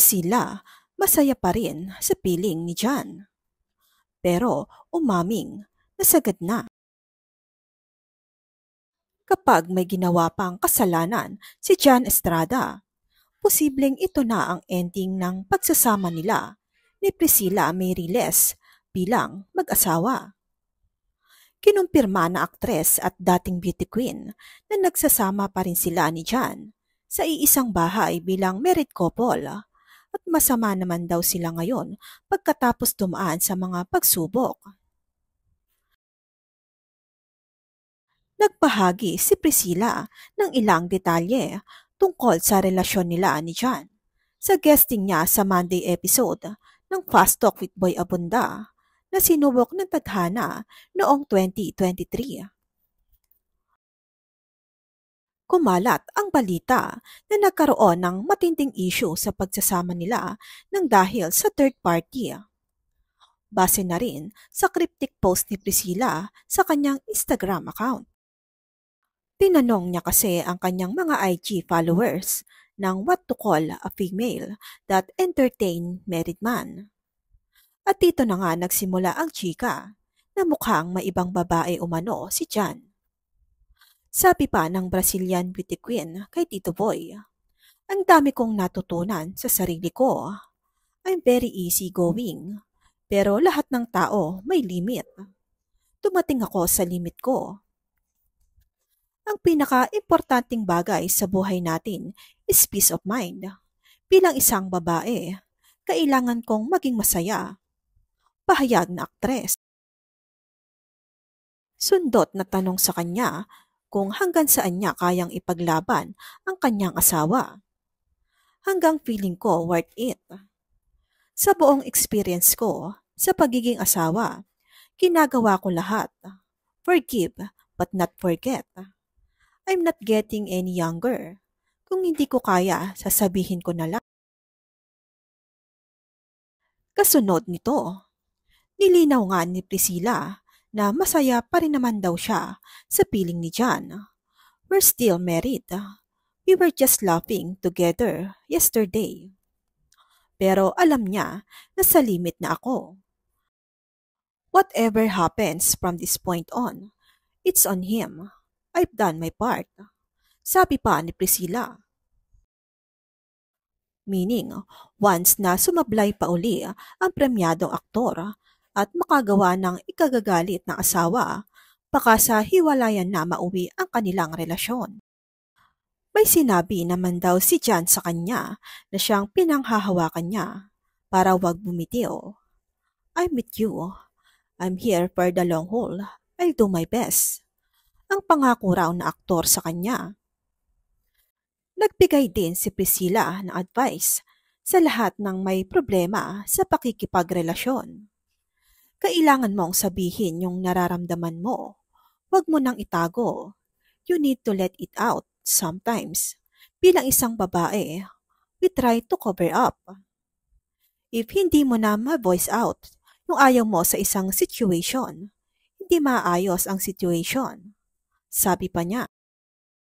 sila masaya pa rin sa piling ni John. Pero umaming nasagad na. Kapag may ginawa pang kasalanan si John Estrada, posibleng ito na ang ending ng pagsasama nila ni Priscilla Meriles bilang mag-asawa. Kinumpirma na aktres at dating beauty queen na nagsasama pa rin sila ni John sa iisang bahay bilang married couple masama naman daw sila ngayon pagkatapos dumaan sa mga pagsubok. Nagbahagi si Priscilla ng ilang detalye tungkol sa relasyon nila ni John sa guesting niya sa Monday episode ng Fast Talk with Boy Abunda na sinubok ng tadhana noong 2023 kumalat ang balita na nagkaroon ng matinding issue sa pagsasama nila ng dahil sa third party. Base na rin sa cryptic post ni Priscilla sa kanyang Instagram account. Tinanong niya kasi ang kanyang mga IG followers ng what to call a female that entertain married man. At dito na nga nagsimula ang chika na mukhang maibang babae umano si Jan sabi pa ng Brazilian beauty queen kay Tito Boy, Ang dami kong natutunan sa sarili ko. I'm very easy going, pero lahat ng tao may limit. Tumating ako sa limit ko. Ang pinaka-importanting bagay sa buhay natin is peace of mind. Bilang isang babae, kailangan kong maging masaya. Pahayag na aktres. Sundot na tanong sa kanya kung hanggang saan niya kayang ipaglaban ang kanyang asawa. Hanggang feeling ko worth it. Sa buong experience ko sa pagiging asawa, ginagawa ko lahat. Forgive but not forget. I'm not getting any younger. Kung hindi ko kaya, sasabihin ko na lang. Kasunod nito, nilinaw nga ni Priscilla na masaya pa rin naman daw siya sa piling ni John. We're still married. We were just laughing together yesterday. Pero alam niya na sa limit na ako. Whatever happens from this point on, it's on him. I've done my part. Sabi pa ni Priscilla. Meaning, once na sumablay pa uli ang premyadong aktor, at makagawa ng ikagagalit na asawa, baka sa hiwalayan na mauwi ang kanilang relasyon. May sinabi naman daw si John sa kanya na siyang pinanghahawakan niya para wag bumitiw. I meet you. I'm here for the long haul. I'll do my best. Ang pangako raw na aktor sa kanya. Nagbigay din si Priscilla ng advice sa lahat ng may problema sa pakikipagrelasyon kailangan mong sabihin yung nararamdaman mo. Huwag mo nang itago. You need to let it out sometimes. Bilang isang babae, we try to cover up. If hindi mo na ma-voice out yung ayaw mo sa isang situation, hindi maayos ang situation. Sabi pa niya,